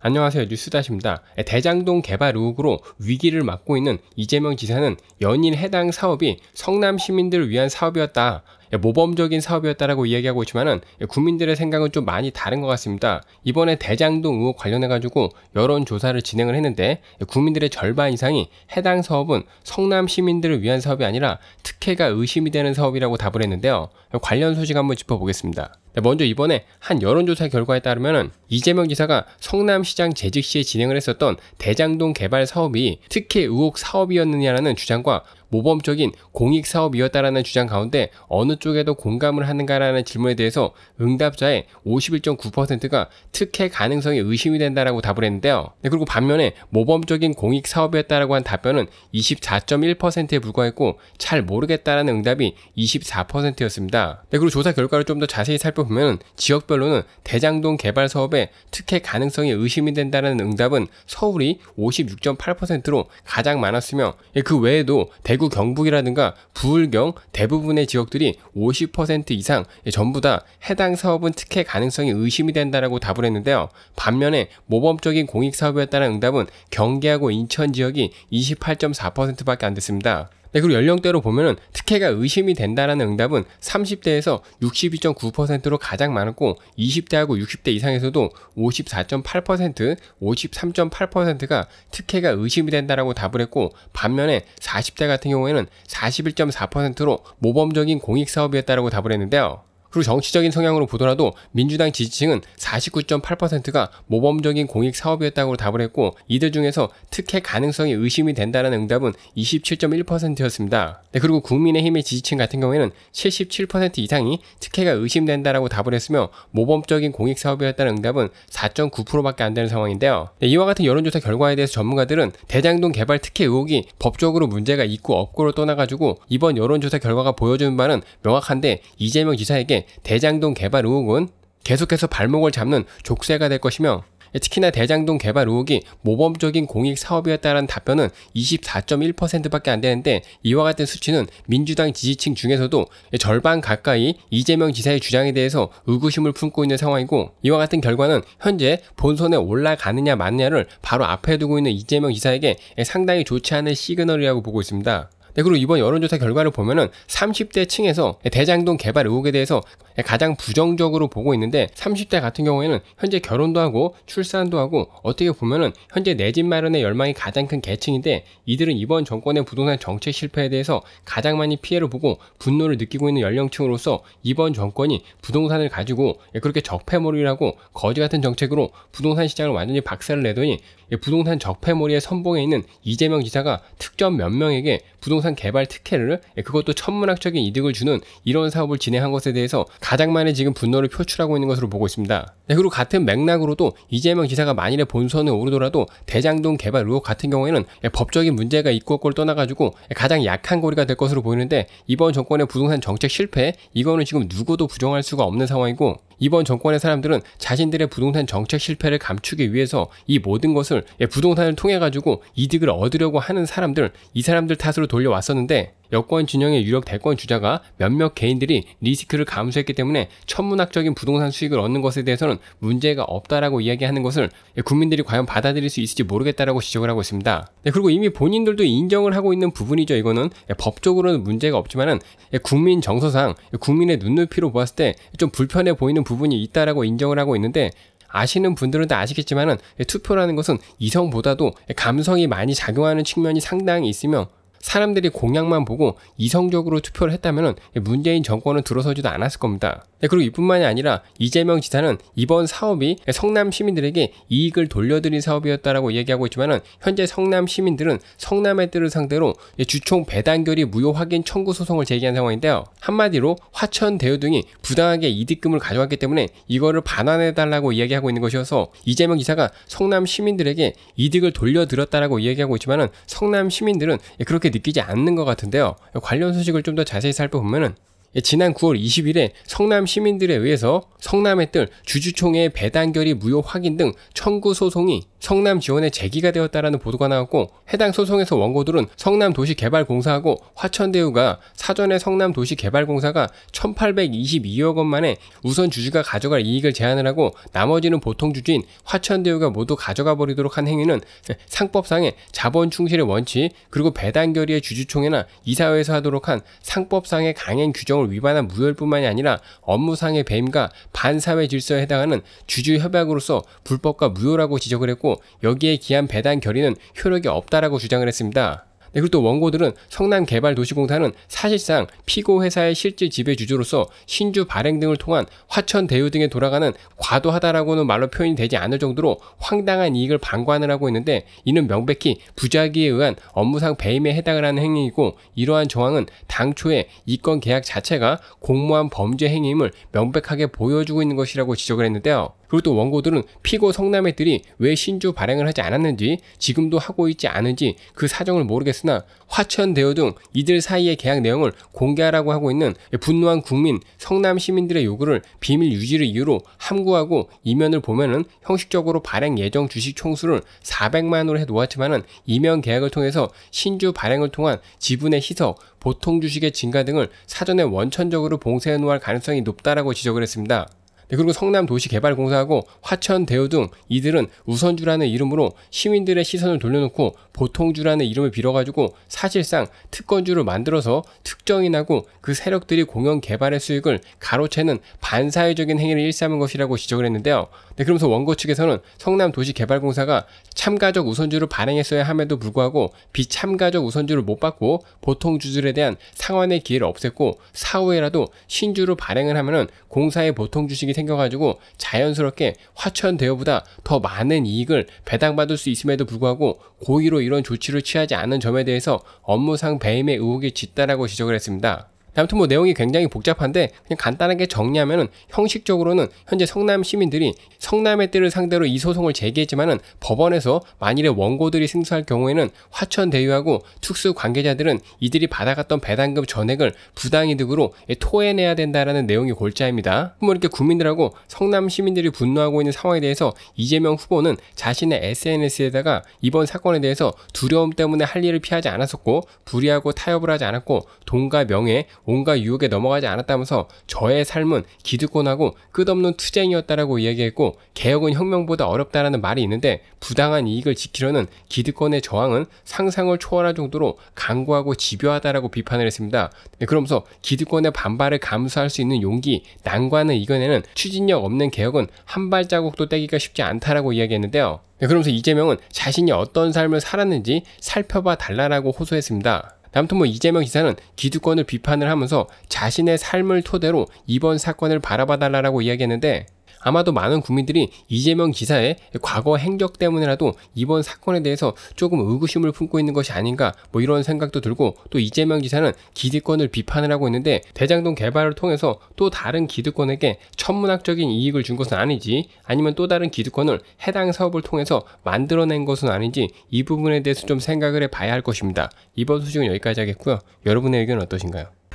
안녕하세요. 뉴스다시입니다. 대장동 개발 의혹으로 위기를 맞고 있는 이재명 지사는 연일 해당 사업이 성남 시민들을 위한 사업이었다 예, 모범적인 사업이었다라고 이야기하고 있지만은 예, 국민들의 생각은 좀 많이 다른 것 같습니다. 이번에 대장동 의혹 관련해 가지고 여론 조사를 진행을 했는데 예, 국민들의 절반 이상이 해당 사업은 성남 시민들을 위한 사업이 아니라 특혜가 의심이 되는 사업이라고 답을 했는데요. 관련 소식 한번 짚어보겠습니다. 네, 먼저 이번에 한 여론조사 결과에 따르면 이재명 지사가 성남시장 재직 시에 진행을 했었던 대장동 개발 사업이 특혜 의혹 사업이었느냐라는 주장과 모범적인 공익 사업이었다라는 주장 가운데 어느 쪽에도 공감을 하는가라는 질문에 대해서 응답자의 51.9%가 특혜 가능성이 의심이 된다라고 답을 했는데요. 네, 그리고 반면에 모범적인 공익 사업이었다라고 한 답변은 24.1%에 불과했고 잘 모르겠다라는 응답이 24%였습니다. 그리고 조사 결과를 좀 더 자세히 살펴보면 지역별로는 대장동 개발 사업에 특혜 가능성이 의심이 된다는 응답은 서울이 56.8%로 가장 많았으며 예, 그 외에도 대구 대구 경북이라든가 부울경 대부분의 지역들이 50% 이상 전부 다 해당 사업은 특혜 가능성이 의심이 된다라고 답을 했는데요. 반면에 모범적인 공익 사업이었다는 응답은 경기하고 인천 지역이 28.4%밖에 안 됐습니다. 네, 그리고 연령대로 보면은 특혜가 의심이 된다라는 응답은 30대에서 62.9%로 가장 많았고 20대하고 60대 이상에서도 54.8%, 53.8%가 특혜가 의심이 된다라고 답을 했고 반면에 40대 같은 경우에는 41.4%로 모범적인 공익 사업이었다라고 답을 했는데요. 그리고 정치적인 성향으로 보더라도 민주당 지지층은 49.8%가 모범적인 공익 사업이었다고 답을 했고 이들 중에서 특혜 가능성이 의심이 된다는 응답은 27.1%였습니다. 네, 그리고 국민의힘의 지지층 같은 경우에는 77% 이상이 특혜가 의심된다라고 답을 했으며 모범적인 공익 사업이었다는 응답은 4.9%밖에 안 되는 상황인데요. 네, 이와 같은 여론조사 결과에 대해서 전문가들은 대장동 개발 특혜 의혹이 법적으로 문제가 있고 없고를 떠나가지고 이번 여론조사 결과가 보여주는 바는 명확한데 이재명 지사에게 대장동 개발 의혹은 계속해서 발목을 잡는 족쇄가 될 것이며 특히나 대장동 개발 의혹이 모범적인 공익 사업이었다는 답변은 24.1%밖에 안 되는데 이와 같은 수치는 민주당 지지층 중에서도 절반 가까이 이재명 지사의 주장에 대해서 의구심을 품고 있는 상황이고 이와 같은 결과는 현재 본선에 올라가느냐 마느냐를 바로 앞에 두고 있는 이재명 지사에게 상당히 좋지 않은 시그널이라고 보고 있습니다. 네, 그리고 이번 여론조사 결과를 보면은 30대 층에서 대장동 개발 의혹에 대해서 가장 부정적으로 보고 있는데 30대 같은 경우에는 현재 결혼도 하고 출산도 하고 어떻게 보면은 현재 내 집 마련의 열망이 가장 큰 계층인데 이들은 이번 정권의 부동산 정책 실패에 대해서 가장 많이 피해를 보고 분노를 느끼고 있는 연령층으로서 이번 정권이 부동산을 가지고 그렇게 적폐몰이라고 거지 같은 정책으로 부동산 시장을 완전히 박살을 내더니 부동산 적폐몰이의 선봉에 있는 이재명 지사가 특정 몇 명에게 부동산 부동산 개발 특혜를 예, 그것도 천문학적인 이득을 주는 이런 사업을 진행한 것에 대해서 가장 많이 지금 분노를 표출하고 있는 것으로 보고 있습니다. 네, 그리고 같은 맥락으로도 이재명 지사가 만일에 본선에 오르더라도 대장동 개발 의혹 같은 경우에는 예, 법적인 문제가 있고 없고를 떠나가지고 예, 가장 약한 고리가 될 것으로 보이는데 이번 정권의 부동산 정책 실패 이거는 지금 누구도 부정할 수가 없는 상황이고 이번 정권의 사람들은 자신들의 부동산 정책 실패를 감추기 위해서 이 모든 것을 예, 부동산을 통해 가지고 이득을 얻으려고 하는 사람들 이 사람들 탓으로 돌려왔었는데 여권 진영의 유력 대권 주자가 몇몇 개인들이 리스크를 감수했기 때문에 천문학적인 부동산 수익을 얻는 것에 대해서는 문제가 없다라고 이야기하는 것을 국민들이 과연 받아들일 수 있을지 모르겠다라고 지적을 하고 있습니다. 네, 그리고 이미 본인들도 인정을 하고 있는 부분이죠. 이거는 예, 법적으로는 문제가 없지만은 예, 국민 정서상 예, 국민의 눈높이로 보았을 때 좀 불편해 보이는 부분이 있다라고 인정을 하고 있는데 아시는 분들은 다 아시겠지만은 투표라는 것은 이성보다도 감성이 많이 작용하는 측면이 상당히 있으며 사람들이 공약만 보고 이성적으로 투표를 했다면 문재인 정권은 들어서지도 않았을 겁니다. 네, 그리고 이뿐만이 아니라 이재명 지사는 이번 사업이 성남 시민들에게 이익을 돌려드린 사업이었다라고 얘기하고 있지만 현재 성남 시민들은 성남의 뜰을 상대로 주총 배당결의 무효 확인 청구 소송을 제기한 상황인데요. 한마디로 화천 대유 등이 부당하게 이득금을 가져왔기 때문에 이거를 반환해달라고 이야기하고 있는 것이어서 이재명 지사가 성남 시민들에게 이득을 돌려드렸다라고 이야기하고 있지만 성남 시민들은 예, 그렇게 그렇게 느끼지 않는 것 같은데요. 관련 소식을 좀 더 자세히 살펴보면은 예, 지난 9월 20일에 성남 시민들에 의해서 성남의 뜰 주주총회 배당결의 무효 확인 등 청구 소송이 성남 지원에 제기가 되었다라는 보도가 나왔고 해당 소송에서 원고들은 성남도시개발공사하고 화천대유가 사전에 성남도시개발공사가 1822억 원 만에 우선 주주가 가져갈 이익을 제한을 하고 나머지는 보통 주주인 화천대유가 모두 가져가 버리도록 한 행위는 상법상의 자본 충실의 원칙 그리고 배당결의의 주주총회나 이사회에서 하도록 한 상법상의 강행 규정 규정을 위반한 무효뿐만이 아니라 업무상의 배임과 반사회 질서에 해당하는 주주 협약으로서 불법과 무효라고 지적을 했고 여기에 기한 배당 결의는 효력이 없다라고 주장을 했습니다. 네, 그리고 또 원고들은 성남개발도시공사는 사실상 피고 회사의 실질 지배주주로서 신주 발행 등을 통한 화천 대유 등에 돌아가는 과도하다라고는 말로 표현이 되지 않을 정도로 황당한 이익을 방관을 하고 있는데 이는 명백히 부작위에 의한 업무상 배임에 해당을 하는 행위이고 이러한 정황은 당초에 이건 계약 자체가 공무원 범죄 행위임을 명백하게 보여주고 있는 것이라고 지적을 했는데요. 그리고 또 원고들은 피고 성남의들이 왜신주 발행을 하지 않았는지 지금도 하고 있지 않은지 그 사정을 모르겠으나 화천 대여 등 이들 사이의 계약 내용을 공개하라고 하고 있는 분노한 국민 성남 시민들의 요구를 비밀 유지를 이유로 함구하고 이면을 보면은 형식적으로 발행 예정 주식 총수를 400만으로 해 놓았지만은 이면 계약을 통해서 신주 발행을 통한 지분의 희석, 보통 주식의 증가 등을 사전에 원천적으로 봉쇄해 놓을 가능성이 높다라고 지적을 했습니다. 네, 그리고 성남도시개발공사하고 화천, 대우 등 이들은 우선주라는 이름으로 시민들의 시선을 돌려놓고 보통주라는 이름을 빌어가지고 사실상 특권주를 만들어서 특정인하고 그 세력들이 공영 개발의 수익을 가로채는 반사회적인 행위를 일삼은 것이라고 지적을 했는데요. 네, 그러면서 원고 측에서는 성남도시개발공사가 참가적 우선주를 발행했어야 함에도 불구하고 비참가적 우선주를 못 받고 보통주들에 대한 상환의 기회를 없앴고 사후에라도 신주를 발행을 하면은 공사의 보통주식이 생겨가지고 자연스럽게 화천 대여보다더 많은 이익을 배당받을 수 있음에도 불구하고 고의로 이런 조치를 취하지 않은 점에 대해서 업무상 배임의 의혹이 짙다라고 지적을 했습니다. 아무튼 뭐 내용이 굉장히 복잡한데 그냥 간단하게 정리하면은 형식적으로는 현재 성남 시민들이 성남의 뜰을 상대로 이 소송을 제기했지만은 법원에서 만일에 원고들이 승소할 경우에는 화천대유하고 특수 관계자들은 이들이 받아갔던 배당금 전액을 부당이득으로 예, 토해내야 된다라는 내용이 골자입니다. 뭐 이렇게 국민들하고 성남 시민들이 분노하고 있는 상황에 대해서 이재명 후보는 자신의 SNS에다가 이번 사건에 대해서 두려움 때문에 할 일을 피하지 않았었고 불의하고 타협을 하지 않았고 돈과 명예 온갖 유혹에 넘어가지 않았다면서 저의 삶은 기득권하고 끝없는 투쟁이었다라고 이야기했고 개혁은 혁명보다 어렵다라는 말이 있는데 부당한 이익을 지키려는 기득권의 저항은 상상을 초월할 정도로 강구하고 집요하다라고 비판을 했습니다. 네, 그러면서 기득권의 반발을 감수할 수 있는 용기, 난관을 이겨내는 추진력 없는 개혁은 한 발자국도 떼기가 쉽지 않다라고 이야기했는데요. 네, 그러면서 이재명은 자신이 어떤 삶을 살았는지 살펴봐 달라라고 호소했습니다. 아무튼 뭐 이재명 기사는 기득권을 비판을 하면서 자신의 삶을 토대로 이번 사건을 바라봐달라고 이야기했는데 아마도 많은 국민들이 이재명 기사의 과거 행적 때문에라도 이번 사건에 대해서 조금 의구심을 품고 있는 것이 아닌가 뭐 이런 생각도 들고 또 이재명 기사는 기득권을 비판을 하고 있는데 대장동 개발을 통해서 또 다른 기득권에게 천문학적인 이익을 준 것은 아니지 아니면 또 다른 기득권을 해당 사업을 통해서 만들어낸 것은 아닌지 이 부분에 대해서 좀 생각을 해봐야 할 것입니다. 이번 소식은 여기까지 하겠고요. 여러분의 의견은 어떠신가요?